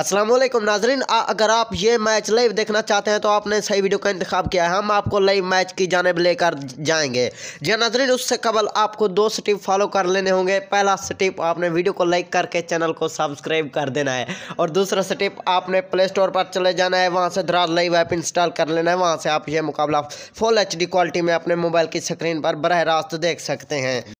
असलम नाजरीन अगर आप ये मैच लाइव देखना चाहते हैं तो आपने सही वीडियो का इंतखब किया है हम आपको लाइव मैच की जानब लेकर जाएंगे जी हाँ, नाजरीन उससे कबल आपको दो स्टेप फॉलो कर लेने होंगे पहला स्टेप आपने वीडियो को लाइक करके चैनल को सब्सक्राइब कर देना है और दूसरा स्टेप आपने प्ले स्टोर पर चले जाना है वहाँ से दराज लाइव ऐप इंस्टॉल कर लेना है वहाँ से आप ये मुकाबला फुल एच क्वालिटी में अपने मोबाइल की स्क्रीन पर बरह रास्त देख सकते हैं